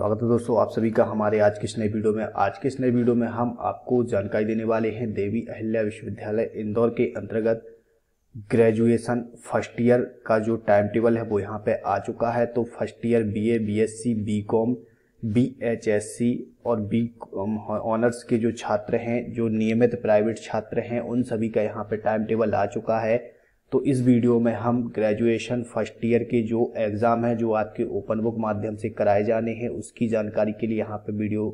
स्वागत है दोस्तों आप सभी का हमारे आज के इस नए वीडियो में आज के इस नए वीडियो में हम आपको जानकारी देने वाले हैं देवी अहिल्या विश्वविद्यालय इंदौर के अंतर्गत ग्रेजुएशन फर्स्ट ईयर का जो टाइम टेबल है वो यहाँ पे आ चुका है तो first year BA BSc BCom बीएचएससी और बी ऑनर्स के जो छात्र हैं जो नियमित प्राइवेट छात्र हैं उन सभी का यहाँ पे टाइम टेबल आ चुका है तो इस वीडियो में हम ग्रेजुएशन फर्स्ट ईयर के जो एग्ज़ाम है जो आपके ओपन बुक माध्यम से कराए जाने हैं उसकी जानकारी के लिए यहाँ पे वीडियो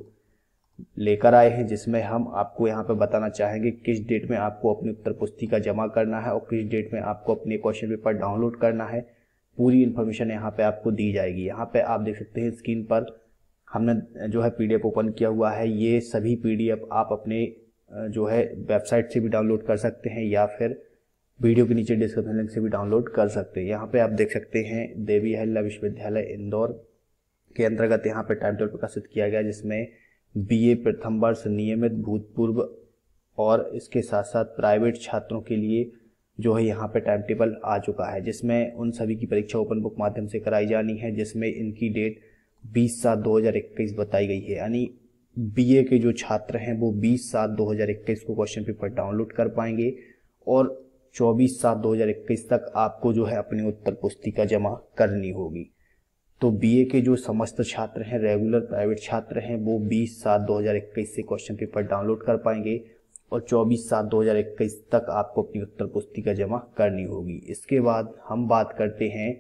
लेकर आए हैं जिसमें हम आपको यहाँ पे बताना चाहेंगे किस डेट में आपको अपनी उत्तर पुस्तिका जमा करना है और किस डेट में आपको अपने क्वेश्चन पेपर डाउनलोड करना है पूरी इन्फॉर्मेशन यहाँ पे आपको दी जाएगी यहाँ पे आप देख सकते हैं स्क्रीन पर हमने जो है पीडीएफ ओपन किया हुआ है ये सभी पीडीएफ आप अपने जो है वेबसाइट से भी डाउनलोड कर सकते हैं या फिर वीडियो के नीचे डिस्क्रिप्शन लिंक से भी डाउनलोड कर सकते हैं यहाँ पे आप देख सकते हैं देवी अहिल्या विश्वविद्यालय इंदौर के अंतर्गत यहाँ पे टाइम टेबल प्रकाशित किया गया जिसमें बीए प्रथम वर्ष नियमित भूतपूर्व और इसके साथ साथ प्राइवेट छात्रों के लिए जो है यहाँ पे टाइम टेबल आ चुका है जिसमें उन सभी की परीक्षा ओपन बुक माध्यम से कराई जानी है जिसमें इनकी डेट बीस सात दो बताई गई है यानी बी के जो छात्र हैं वो बीस सात दो को क्वेश्चन पेपर डाउनलोड कर पाएंगे और चौबीस सात दो हजार इक्कीस तक आपको जो है अपनी उत्तर पुस्तिका जमा करनी होगी तो बीए के जो समस्त छात्र हैं रेगुलर प्राइवेट छात्र हैं वो बीस सात दो हजार इक्कीस से क्वेश्चन पेपर डाउनलोड कर पाएंगे और चौबीस सात दो हजार इक्कीस तक आपको अपनी उत्तर पुस्तिका जमा करनी होगी इसके बाद हम बात करते हैं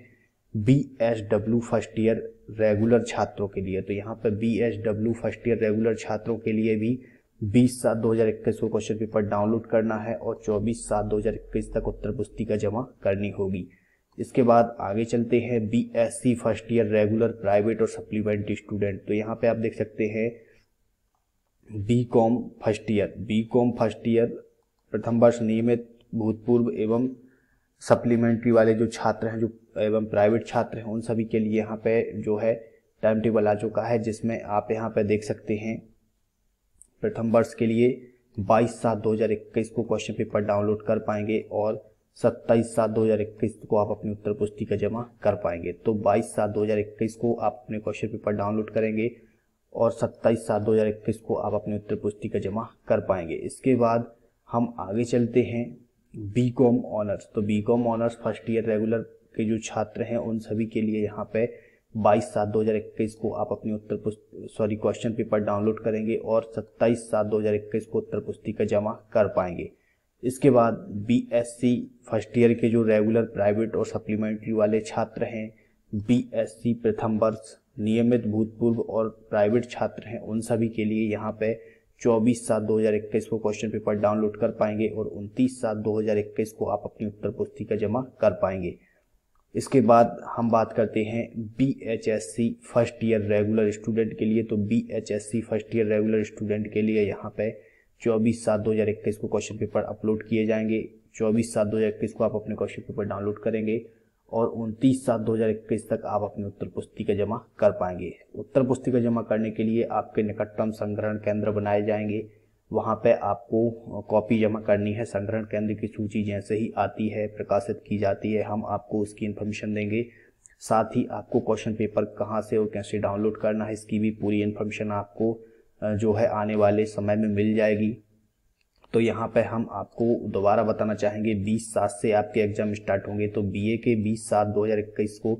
B S W first year regular छात्रों के लिए तो यहाँ पर B S W first year regular छात्रों के लिए भी बीस सात दो हजार इक्कीस को क्वेश्चन पेपर डाउनलोड करना है और चौबीस सात दो हजार इक्कीस तक उत्तर पुस्तिका जमा करनी होगी इसके बाद आगे चलते हैं B S C first year regular private और सप्लीमेंट्री स्टूडेंट तो यहाँ पे आप देख सकते हैं B com first year B com first year प्रथम वर्ष नियमित भूतपूर्व एवं सप्लीमेंट्री वाले जो छात्र हैं जो एवं प्राइवेट छात्र हैं उन सभी के लिए यहाँ पे जो है टाइम टेबल आ चुका है जिसमें आप यहाँ पे देख सकते हैं प्रथम वर्ष के लिए 22 सात 2021 को क्वेश्चन पेपर डाउनलोड कर पाएंगे और 27 सात 2021 को आप अपनी उत्तर पुस्तिका जमा कर पाएंगे तो 22 सात 2021 को आप अपने क्वेश्चन पेपर डाउनलोड करेंगे और 27 सात 2021 को आप अपनी उत्तर पुस्तिका जमा कर पाएंगे इसके बाद हम आगे चलते हैं बी कॉम ऑनर्स तो B com honours first year regular के जो छात्र हैं उन सभी के लिए यहाँ पे बाईस सात दो हजार इक्कीस को आप अपने उत्तर पुस्त सॉरी क्वेश्चन पेपर डाउनलोड करेंगे और सत्ताईस सात दो हजार इक्कीस को उत्तर पुस्तिका जमा कर पाएंगे इसके बाद बीएससी फर्स्ट ईयर के जो रेगुलर प्राइवेट और सप्लीमेंट्री वाले छात्र हैं बीएससी प्रथम वर्ष नियमित भूतपूर्व और प्राइवेट छात्र हैं उन सभी के लिए यहाँ पे 24 सात 2021 को क्वेश्चन पेपर डाउनलोड कर पाएंगे और 29 सात 2021 को आप अपनी उत्तर पुस्तिका जमा कर पाएंगे इसके बाद हम बात करते हैं B H S C first year regular student के लिए तो B H S C first year regular student के लिए यहाँ पे चौबीस सात दो हज़ार इक्कीस को क्वेश्चन पेपर अपलोड किए जाएंगे चौबीस सात दो हज़ार इक्कीस को आप अपने क्वेश्चन पेपर डाउनलोड करेंगे और उनतीस सात दो हज़ार इक्कीस तक आप अपनी उत्तर पुस्तिका जमा कर पाएंगे उत्तर पुस्तिका जमा करने के लिए आपके निकटतम संग्रहण केंद्र बनाए जाएंगे वहाँ पे आपको कॉपी जमा करनी है संग्रहण केंद्र की सूची जैसे ही आती है प्रकाशित की जाती है हम आपको उसकी इन्फॉर्मेशन देंगे साथ ही आपको क्वेश्चन पेपर कहाँ से और कैसे डाउनलोड करना है इसकी भी पूरी इन्फॉर्मेशन आपको जो है आने वाले समय में मिल जाएगी तो यहाँ पे हम आपको दोबारा बताना चाहेंगे बीस सात से आपके एग्जाम स्टार्ट होंगे तो बीए के बीस सात दो हज़ार इक्कीस को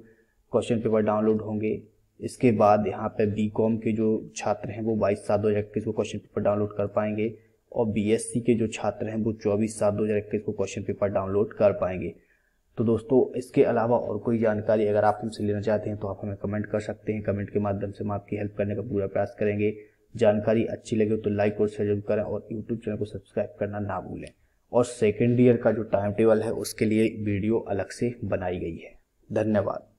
क्वेश्चन पेपर डाउनलोड होंगे इसके बाद यहाँ पे बी कॉम के जो छात्र हैं वो बाईस सात दो हज़ार इक्कीस को क्वेश्चन पेपर डाउनलोड कर पाएंगे और बी एस सी के जो छात्र हैं वो चौबीस सात दो हज़ार इक्कीस को क्वेश्चन पेपर डाउनलोड कर पाएंगे तो दोस्तों इसके अलावा और कोई जानकारी अगर आप हमसे लेना चाहते हैं तो आप हमें कमेंट कर सकते हैं कमेंट के माध्यम से हम आपकी हेल्प करने का पूरा प्रयास करेंगे जानकारी अच्छी लगे तो लाइक और शेयर जरूर करें और यूट्यूब चैनल को सब्सक्राइब करना ना भूलें और सेकेंड ईयर का जो टाइम टेबल है उसके लिए वीडियो अलग से बनाई गई है धन्यवाद